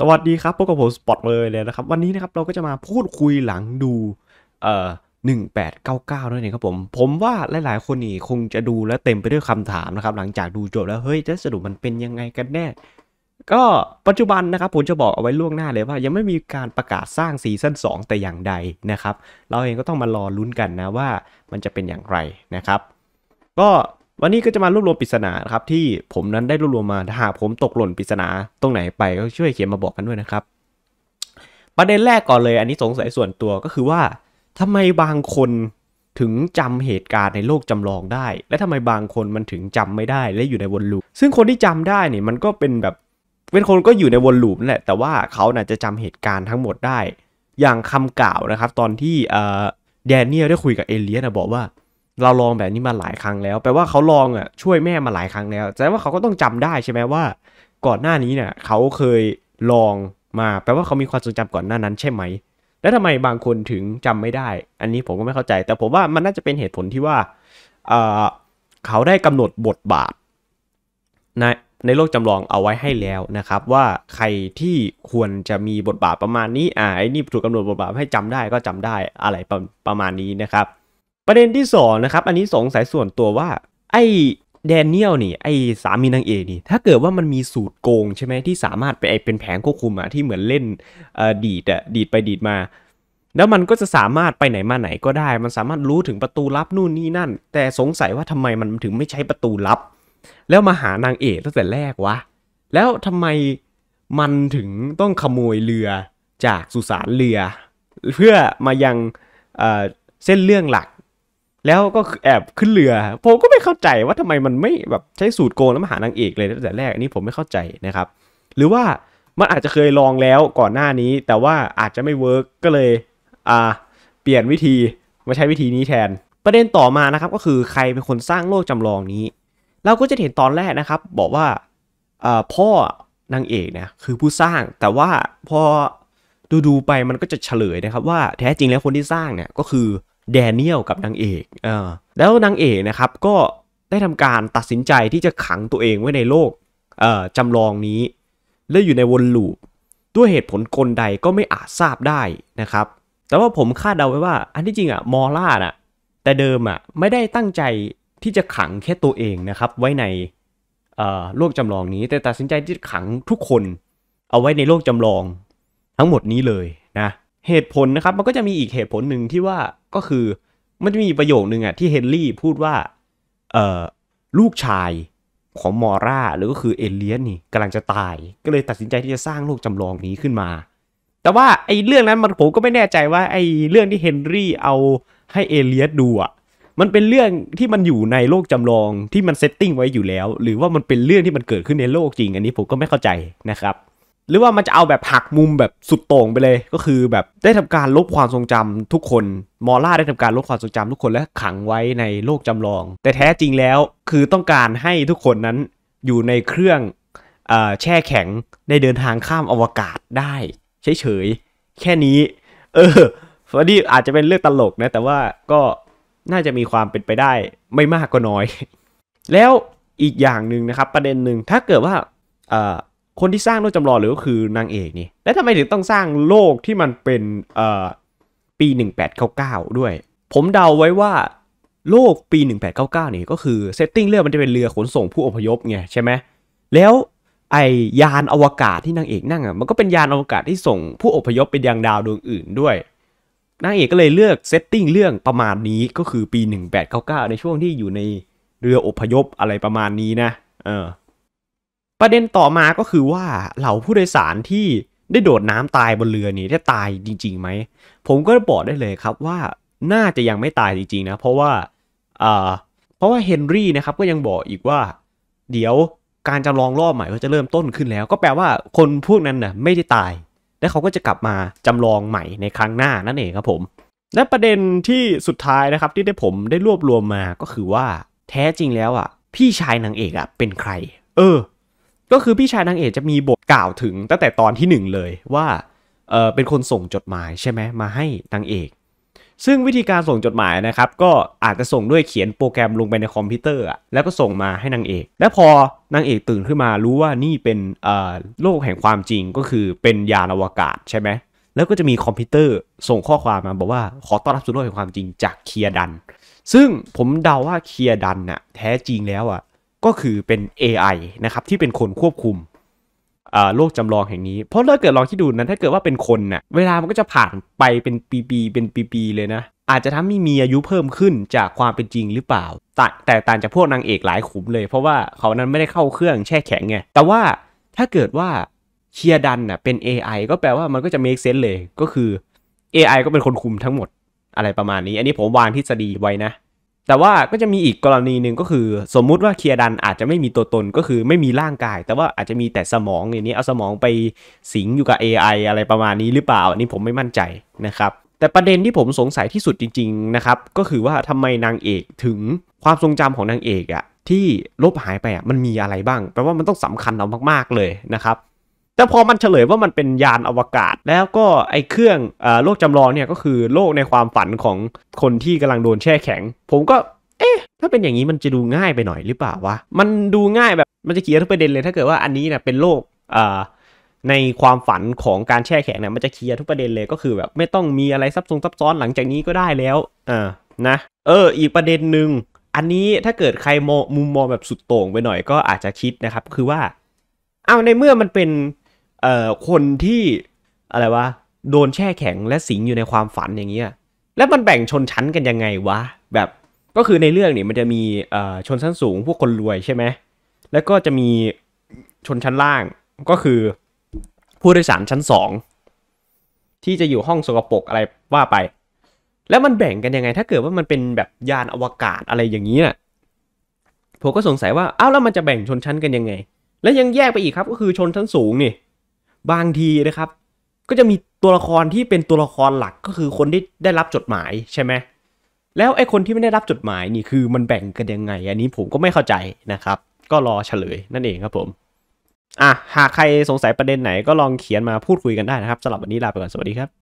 สวัสดีครับพบกับผมสปอตเลยเลยนะครับ วันนี้นะครับเราก็จะมาพูดคุยหลังดูเอ่อ1899นั่นเองครับผม ผมว่าหลายๆคนนี่คงจะดูและเต็มไปด้วยคำถามนะครับ หลังจากดูจบแล้ว เฮ้ยจะสรุปมันเป็นยังไงกันแน่ ก็ปัจจุบันนะครับผมจะบอกเอาไว้ล่วงหน้าเลยว่ายังไม่มีการประกาศสร้างซีซั่น2 แต่อย่างใดนะครับ เราเองก็ต้องมารอลุ้นกันนะว่ามันจะเป็นอย่างไรนะครับ ก็วันนี้ก็จะมารวบรวมปริศนาครับ ที่ผมนั้นได้รวบรวมมาหากผมตกหล่นปริศนา ตรงไหนไป ก็ช่วยเขียนมาบอกกันด้วยนะครับ ประเด็นแรกก่อนเลยอันนี้สงสัยส่วนตัวก็คือว่า ทำไมบางคนถึงจำเหตุการณ์ในโลกจำลองได้ และทำไมบางคนมันถึงจำไม่ได้ และอยู่ในวนลูปซึ่งคนที่จำได้เนี่ยมันก็เป็นแบบเป็นคนก็อยู่ในวนลูปแหละแต่ว่าเขาน่ะจะจำเหตุการณ์ทั้งหมดได้ อย่างคำกล่าวนะครับ ตอนที่เแดเนียลได้คุยกับเอเลียนะบอกว่าเราลองแบบนี้มาหลายครั้งแล้ว แปลว่าเขาลองอ่ะช่วยแม่มาหลายครั้งแล้วแต่ว่าเขาก็ต้องจำได้ใช่ไหมว่าก่อนหน้านี้เนี่ยเขาเคยลองมา แปลว่าเขามีความทรงจำก่อนหน้านั้นใช่ไหมแล้วทำไมบางคนถึงจำไม่ได้ อันนี้ผมก็ไม่เข้าใจ แต่ผมว่ามันน่าจะเป็นเหตุผลที่ว่าเขาได้กำหนดบทบาทในในโลกจำลองเอาไว้ให้แล้วนะครับ ว่าใครที่ควรจะมีบทบาทประมาณนี้อ่าไอ้นี่ถูกกาหนดบทบาทให้จำได้ก็จำได้อะไรประประมาณนี้นะครับประเด็นที่2นะครับ อันนี้สงสัยส่วนตัวว่าไอ้แดเนียลนี่ ไอ้สามีนางเอกนี่ถ้าเกิดว่ามันมีสูตรโกงใช่ไหมที่สามารถไปไอเป็นแผงควบคุมอะที่เหมือนเล่นดีดอะดีดไปดีดมา แล้วมันก็จะสามารถไปไหนมาไหนก็ได้ มันสามารถรู้ถึงประตูลับนู่นนี่นั่น แต่สงสัยว่าทำไมมันถึงไม่ใช้ประตูลับ แล้วมาหานางเอกตั้งแต่แรกวะ แล้วทำไมมันถึงต้องขโมยเรือจากสุสานเรือ เพื่อมายังเส้นเรื่องหลักแล้วก็แอบขึ้นเรือผมก็ไม่เข้าใจว่าทำไมมันไม่แบบใช้สูตรโกงแล้วมาหานางเอกเลยตั้งแต่แรกอันนี้ผมไม่เข้าใจนะครับ หรือว่ามันอาจจะเคยลองแล้วก่อนหน้านี้ แต่ว่าอาจจะไม่เวิร์กก็เลยอ่าเปลี่ยนวิธีมาใช้วิธีนี้แทน ประเด็นต่อมานะครับ ก็คือใครเป็นคนสร้างโลกจำลองนี้ เราก็จะเห็นตอนแรกนะครับ บอกว่าพ่อนางเอกเนี่ยคือผู้สร้างแต่ว่าพอดูๆไปมันก็จะเฉลยนะครับว่า แท้จริงแล้วคนที่สร้างเนี่ยก็คือแดเนียลกับนางเอกเออแล้วนางเอกนะครับ ก็ได้ทำการตัดสินใจที่จะขังตัวเองไว้ในโลกเอ่อจำลองนี้ และอยู่ในวนลูป ด้วยเหตุผลกลใดก็ไม่อาจทราบได้นะครับ แต่ว่าผมคาดเดาไว้ว่า อันที่จริงอะมอล่าน่ะ แต่เดิมอะไม่ได้ตั้งใจที่จะขังแค่ตัวเองนะครับ ไว้ในโลกจำลองนี้ แต่ตัดสินใจที่ขังทุกคน เอาไว้ในโลกจำลอง ทั้งหมดนี้เลยนะเหตุผลนะครับมันก็จะมีอีกเหตุผลหนึ่งที่ว่าก็คือมันจะมีประโยคหนึ่งอ่ะที่เฮนรี่พูดว่า เออลูกชายของมอร่าหรือก็คือเอเลียนนี่กำลังจะตาย ก็เลยตัดสินใจที่จะสร้างโลกจำลองนี้ขึ้นมา แต่ว่าไอ้เรื่องนั้นมันผมก็ไม่แน่ใจว่าไอ้เรื่องที่เฮนรี่เอาให้เอเลียสดูอ่ะมันเป็นเรื่องที่มันอยู่ในโลกจำลองที่มันเซตติ้งไว้อยู่แล้ว หรือว่ามันเป็นเรื่องที่มันเกิดขึ้นในโลกจริง อันนี้ผมก็ไม่เข้าใจนะครับหรือว่ามันจะเอาแบบหักมุมแบบสุดโต่งไปเลย ก็คือแบบได้ทำการลบความทรงจำทุกคนมอล่าได้ทำการลบความทรงจำ ทุกคนและขังไว้ในโลกจำลอง แต่แท้จริงแล้วคือต้องการให้ทุกคนนั้นอยู่ในเครื่องอแช่แข็งได้เดินทางข้ามอวกาศได้เฉยๆแค่นี้ เออฟอดี้อาจจะเป็นเรื่องตลกนะแต่ว่าก็น่าจะมีความเป็นไปได้ไม่มากก็น้อย แล้วอีกอย่างหนึ่งนะครับ ประเด็นหนึ่งถ้าเกิดว่าคนที่สร้างโลกจำลองหรือก็คือนางเอกนี่ แล้วทำไมถึงต้องสร้างโลกที่มันเป็นเอ่อปี 1899 ด้วย ผมเดาไว้ว่าโลกปี 1899 นี่ก็คือเซตติ้งเรื่องมันจะเป็นเรือขนส่งผู้อพยพไงใช่ไหมแล้วไอยานอวกาศที่นางเอกนั่งอ่ะมันก็เป็นยานอวกาศที่ส่งผู้อพยพไปยังดาวดวงอื่น ด้วย นางเอกก็เลยเลือกเซตติ้งเรื่องประมาณนี้ก็คือปี 1899 ในช่วงที่อยู่ในเรืออพยพอะไรประมาณนี้นะ เออประเด็นต่อมาก็คือว่าเหล่าผู้โดยสารที่ได้โดดน้ำตายบนเรือนี้ได้ตายจริงๆไหมผมก็บอกได้เลยครับว่า น่าจะยังไม่ตายจริง ๆ นะ เพราะว่าเพราะว่าเฮนรี่นะครับ ก็ยังบอกอีกว่า เดี๋ยวการจำลองรอบใหม่ก็จะเริ่มต้นขึ้นแล้ว ก็แปลว่าคนพวกนั้นนะ่ะไม่ได้ตาย และเขาก็จะกลับมาจำลองใหม่ในครั้งหน้านั่นเองครับ ผม และประเด็นที่สุดท้ายนะครับ ที่ได้ผมได้รวบรวมมาก็คือว่า แท้จริงแล้วอ่ะพี่ชายนางเอกอ่ะ เป็นใคร เออก็คือพี่ชายนางเอกจะมีบทกล่าวถึง ตั้งแต่ตอนที่หนึ่งเลยว่าเออเป็นคนส่งจดหมายใช่ไหมมาให้นางเอกซึ่งวิธีการส่งจดหมายนะครับก็อาจจะส่งด้วยเขียนโปรแกรมลงไปในคอมพิวเตอร์แล้วก็ส่งมาให้นางเอก และพอนางเอกตื่นขึ้นมารู้ว่านี่เป็นโลกแห่งความจริงก็คือเป็นยานอวกาศใช่ไหมแล้วก็จะมีคอมพิวเตอร์ส่งข้อความมาบอกว่าขอต้อนรับสู่โลกแห่งความจริงจากเคียดัน ซึ่งผมเดาว่าเคียดันน่ะแท้จริงแล้วอ่ะก็คือเป็น AI นะครับ ที่เป็นคนควบคุมโลกจำลองแห่งนี้ เพราะถ้าเกิดลองที่ดูนะถ้าเกิดว่าเป็นคนนะ่ะเวลามันก็จะผ่านไปเป็นปีๆ เป็นปีๆเลยนะ อาจจะทำให้มีอายุเพิ่มขึ้นจากความเป็นจริงหรือเปล่า แต่แต่ต่างจากพวกนางเอกหลายขุมเลย เพราะว่าเขานั้นไม่ได้เข้าเครื่องแช่แข็งไงแต่ว่าถ้าเกิดว่าเชียร์ดันน่ะเป็น AI ก็แปลว่ามันก็จะ make sense เลยก็คือ AI ก็เป็นคนคุมทั้งหมดอะไรประมาณนี้ อันนี้ผมวางทฤษฎีไว้นะแต่ว่าก็จะมีอีกกรณีหนึ่งก็คือ สมมุติว่า เคียดันอาจจะไม่มีตัวตนก็คือไม่มีร่างกาย แต่ว่าอาจจะมีแต่สมองอย่างนี้เอาสมองไปสิงอยู่กับ AI อะไรประมาณนี้หรือเปล่า อันนี้ผมไม่มั่นใจนะครับ แต่ประเด็นที่ผมสงสัยที่สุดจริงๆนะครับก็คือว่าทำไมนางเอกถึงความทรงจำของนางเอกอะที่ลบหายไปอะมันมีอะไรบ้างแปลว่ามันต้องสำคัญเอามาก ๆเลยนะครับแต่พอมันเฉลยว่ามันเป็นยานอวกาศแล้วก็ไอ้เครื่องอโลกจำลองเนี่ยก็คือโลกในความฝันของคนที่กำลังโดนแช่แข็ง ผมก็ เอ๊ะถ้าเป็นอย่างนี้มันจะดูง่ายไปหน่อยหรือเปล่าวะ มันดูง่ายแบบมันจะเขียนทุกประเด็นเลย ถ้าเกิดว่าอันนี้เนี่ยเป็นโลกในความฝันของการแช่แข็งเนี่ยมันจะเคลียร์ทุกประเด็นเลยก็คือแบบ ไม่ต้องมีอะไรซับซ้อนซับซ้อนหลังจากนี้ก็ได้แล้วอ่านะ เอออีกประเด็นหนึ่งอันนี้ถ้าเกิดใครมองมุมมองแบบสุดโต่งไปหน่อยก็อาจจะคิดนะครับ คือว่าเอาในเมื่อมันเป็นเอ่อคนที่อะไรวะโดนแช่แข็งและสิงอยู่ในความฝันอย่างเงี้ยแล้วมันแบ่งชนชั้นกันยังไงวะแบบก็คือในเรื่องนี่มันจะมีเอ่อชนชั้นสูงพวกคนรวยใช่ไหมแล้วก็จะมีชนชั้นล่างก็คือผู้โดยสารชั้นสองที่จะอยู่ห้องสกปรกอะไรว่าไป แล้วมันแบ่งกันยังไง ถ้าเกิดว่ามันเป็นแบบยานอวกาศอะไรอย่างนี้นะ่ะผมก็สงสัยว่าอ้าวแล้วมันจะแบ่งชนชั้นกันยังไง แล้วยังแยกไปอีกครับก็คือชนชั้นสูงนี่บางทีนะครับ ก็จะมีตัวละครที่เป็นตัวละครหลักก็คือคนที่ได้รับจดหมายใช่ไหมแล้วไอ้คนที่ไม่ได้รับจดหมายนี่คือมันแบ่งกันยังไง อันนี้ผมก็ไม่เข้าใจนะครับ ก็รอเฉลยนั่นเองครับผมอ่ะหากใครสงสัยประเด็นไหนก็ลองเขียนมาพูดคุยกันได้นะครับสำหรับวันนี้ลาไปก่อนสวัสดีครับ